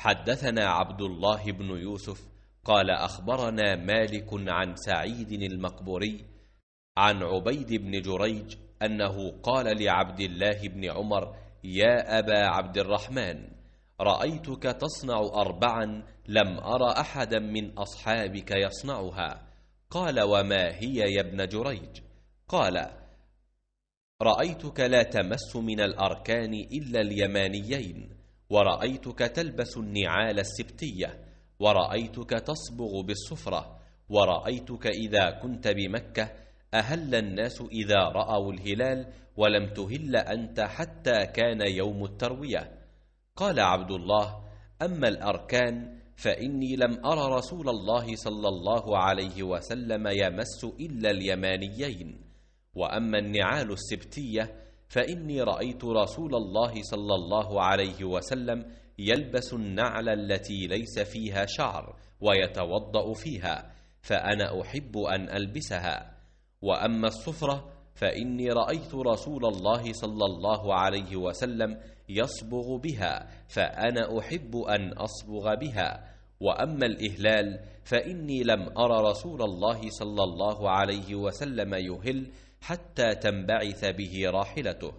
حدثنا عبد الله بن يوسف قال أخبرنا مالك عن سعيد المقبوري عن عبيد بن جريج أنه قال لعبد الله بن عمر يا أبا عبد الرحمن رأيتك تصنع أربعا لم أر أحدا من أصحابك يصنعها قال وما هي يا ابن جريج قال رأيتك لا تمس من الأركان إلا اليمانيين ورأيتك تلبس النعال السبتية ورأيتك تصبغ بالصفرة ورأيتك إذا كنت بمكة أهل الناس إذا رأوا الهلال ولم تهل أنت حتى كان يوم التروية قال عبد الله أما الأركان فإني لم أرى رسول الله صلى الله عليه وسلم يمس إلا اليمانيين وأما النعال السبتية فإني رأيت رسول الله صلى الله عليه وسلم يلبس النعل التي ليس فيها شعر ويتوضأ فيها فأنا أحب أن ألبسها وأما الصفرة فإني رأيت رسول الله صلى الله عليه وسلم يصبغ بها فأنا أحب أن أصبغ بها وأما الإهلال فإني لم أر رسول الله صلى الله عليه وسلم يهل حتى تنبعث به راحلته